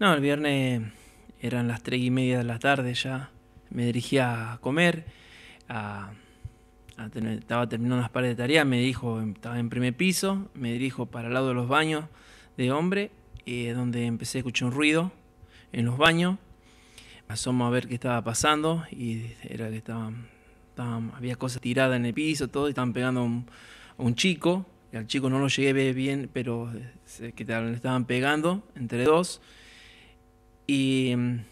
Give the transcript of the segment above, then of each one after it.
No, el viernes eran las tres y media de la tarde ya. Me dirigía a comer. estaba terminando las pares de tarea. Me dijo, estaba en primer piso. Me dirijo para el lado de los baños de hombre, y eh, donde empecé a escuchar un ruido en los baños. Asomo a ver qué estaba pasando y era que había cosas tiradas en el piso, todo, y estaban pegando a un, chico. Y al chico no lo llegué bien, pero que le estaban pegando entre dos. Y mm, en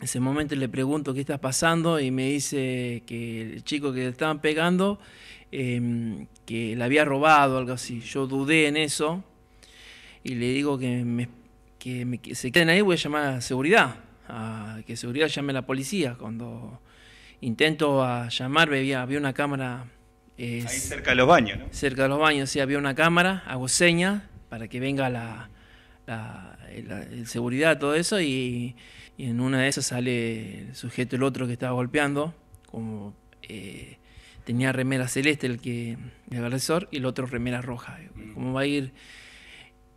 ese momento le pregunto qué está pasando y me dice que el chico que le estaban pegando, em, que le había robado, algo así. Yo dudé en eso y le digo que, me, se queden ahí, voy a llamar a seguridad, que seguridad llame a la policía. Cuando intento llamar, había, había una cámara... ahí cerca de los baños, Cerca de los baños, sí, había una cámara, hago señas para que venga la la, seguridad, todo eso, y, en una de esas sale el sujeto, el otro que estaba golpeando, como eh, tenía remera celeste el que el agresor y el otro remera roja, mm. como va a ir,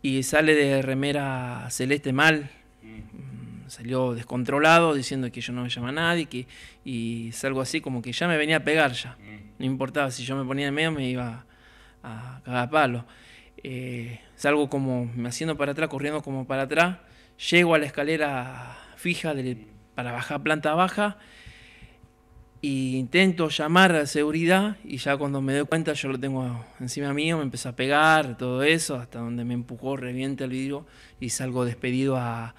y sale de remera celeste mal, mm. salió descontrolado diciendo que yo no me llama a nadie, que, y salgo así como que ya me venía a pegar ya, mm. no importaba si yo me ponía en medio me iba a cagar palo. Eh, salgo como me haciendo para atrás, corriendo como para atrás. Llego a la escalera fija para bajar planta baja. e intento llamar a seguridad y ya cuando me doy cuenta yo lo tengo encima mío, me empezó a pegar, todo eso, hasta donde me empujó, reviente el vidrio y salgo despedido a,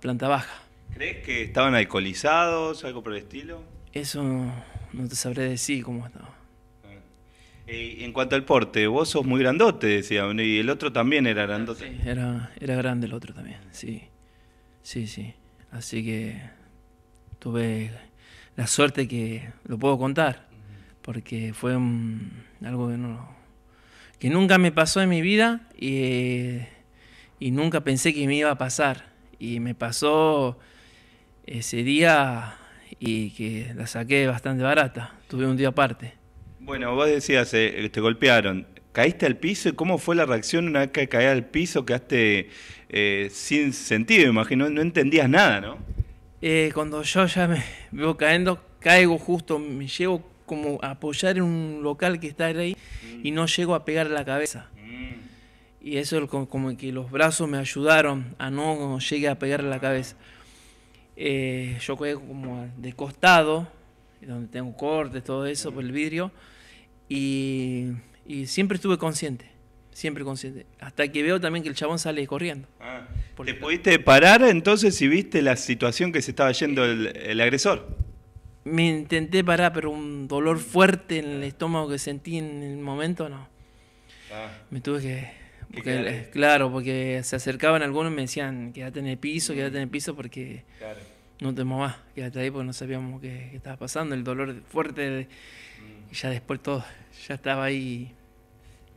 planta baja. ¿Crees que estaban alcoholizados, algo por el estilo? Eso no te sabré decir cómo estaba. Eh, en cuanto al porte, vos sos muy grandote, decía, y el otro también era ah, grandote. Sí, era, era grande el otro también, sí. Sí, sí. Así que tuve la suerte que lo puedo contar, porque fue algo que, nunca me pasó en mi vida y nunca pensé que me iba a pasar. Y me pasó ese día y que la saqué bastante barata. Tuve un día aparte. Bueno, vos decías, eh, que te golpearon. ¿Caíste al piso? ¿Cómo fue la reacción una vez que caí al piso? Quedaste eh, sin sentido, imagino. No entendías nada, ¿no? Eh, cuando yo ya me veo cayendo, caigo justo, me llevo como a apoyar en un local que está ahí y no llego a pegar la cabeza. Mm. Y eso como que los brazos me ayudaron a no llegue a pegar la cabeza. yo quedé como de costado, donde tengo cortes, todo eso, por el vidrio y, siempre estuve consciente, siempre consciente. Hasta que veo también que el chabón sale corriendo. Ah, ¿Te pudiste parar entonces si viste la situación que se estaba yendo el, agresor? Me intenté parar, pero un dolor fuerte en el ah. estómago que sentí en el momento, no. Ah. Me tuve que porque, claro, porque se acercaban algunos y me decían, quédate en el piso, quédate en el piso, porque claro no te movas, hasta ahí porque no sabíamos qué, estaba pasando, el dolor fuerte, mm. y ya después todo, ya estaba ahí.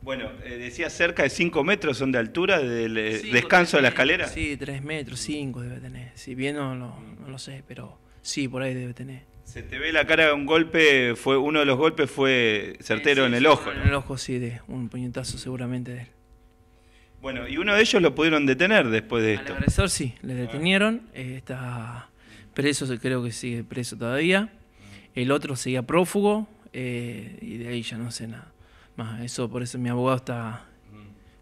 Bueno, eh, decía cerca de 5 metros son de altura del eh, descanso de la escalera. Sí, 3 metros, 5 debe tener. Si bien mm. no, lo sé, pero sí, por ahí debe tener. Se te ve la cara de un golpe, fue uno de los golpes fue certero en el ojo. En el ojo, sí, de un puñetazo seguramente de él. Bueno, y uno de ellos lo pudieron detener después de esto. Al agresor sí, le detenieron. Eh, está preso, creo que sigue preso todavía. El otro seguía prófugo eh, y de ahí ya no sé nada más. Eso, por eso mi abogado está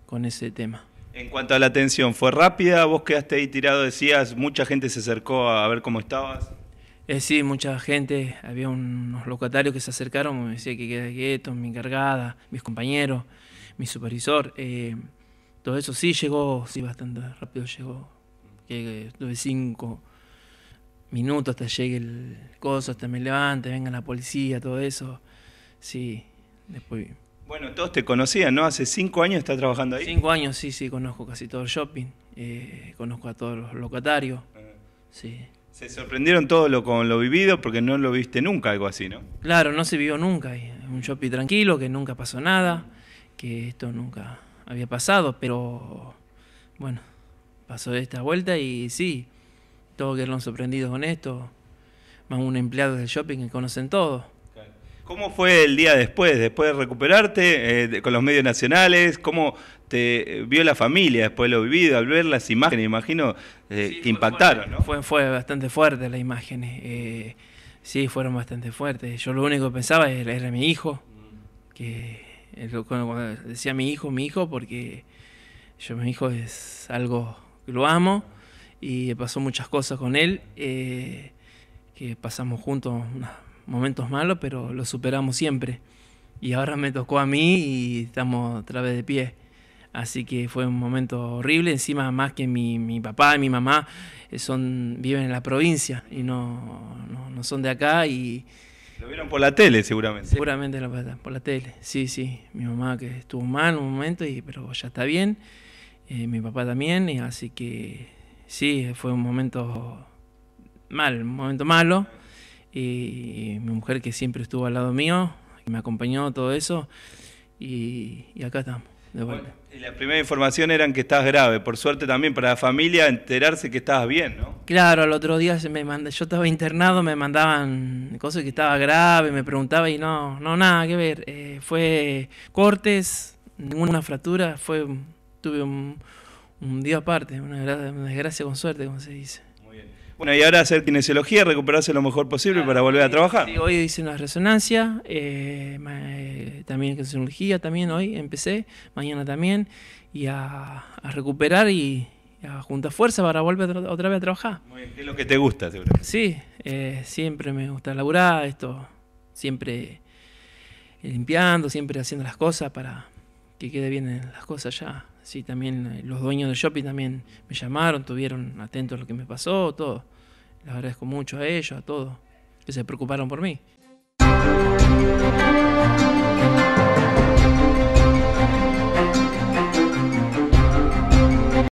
con ese tema. En cuanto a la atención, ¿fue rápida? ¿Vos quedaste ahí tirado? Decías, mucha gente se acercó a ver cómo estabas. Eh, sí, mucha gente, había unos locatarios que se acercaron, me decía que quedé quieto, mi encargada, mis compañeros, mi supervisor. Eh, todo eso sí llegó, sí, bastante rápido llegó. Que, tuve cinco, minutos hasta llegue el coso, hasta me levante, venga la policía, todo eso. Sí, después. Bueno, todos te conocían, ¿no? Hace cinco años estás trabajando ahí. Cinco años, sí, sí, conozco casi todo el shopping, eh, conozco a todos los locatarios. Sí. Se sorprendieron todos lo, con lo vivido porque no lo viste nunca, algo así, ¿no? Claro, no se vivió nunca. Un shopping tranquilo, que nunca pasó nada, que esto nunca había pasado, pero bueno, pasó esta vuelta y sí, todos que sorprendidos con esto, más un empleado del shopping que conocen todo. ¿Cómo fue el día después, después de recuperarte eh, con los medios nacionales? ¿Cómo te eh, vio la familia después de lo vivido? Al ver las imágenes, imagino eh, que impactaron, Fue, bastante fuerte las imágenes. sí, fueron bastante fuertes. Yo lo único que pensaba era, mi hijo. Que decía mi hijo, mi hijo, porque yo mi hijo es algo que lo amo y pasó muchas cosas con él, eh, que pasamos juntos unos momentos malos, pero lo superamos siempre. Y ahora me tocó a mí y estamos otra vez de pie. Así que fue un momento horrible, encima más que mi, mi papá y mi mamá eh, son, viven en la provincia y no, no, no son de acá y, lo vieron por la tele, seguramente. Seguramente por la tele. Sí, sí. Mi mamá que estuvo mal un momento, y, pero ya está bien. Eh, mi papá también, y así que sí, fue un momento mal, un momento malo. Y mi mujer que siempre estuvo al lado mío, me acompañó todo eso. Y, acá estamos. De vuelta. y la primera información era que estás grave. Por suerte también para la familia enterarse que estabas bien, ¿no? Claro, al otro día se me manda, yo estaba internado, me mandaban cosas que estaba grave, me preguntaba y no, no nada que ver. Eh, fue cortes, ninguna fractura, fue tuve un, un día aparte, una, desgracia con suerte, como se dice. Muy bien. Bueno, y ahora hacer kinesiología, recuperarse lo mejor posible para volver a trabajar. Sí, hoy hice una resonancia, eh, eh, también kinesiología, también hoy empecé, mañana también, y a, recuperar y, a juntar fuerza para volver otra vez a trabajar. Muy bien, es lo que te gusta, seguro. Sí, eh, siempre me gusta laburar, esto, siempre eh, limpiando, siempre haciendo las cosas para, que quede bien las cosas ya. Sí, también eh, los dueños del shopping también me llamaron, tuvieron atentos a lo que me pasó, todo. Les agradezco mucho a ellos, a todos, que se preocuparon por mí.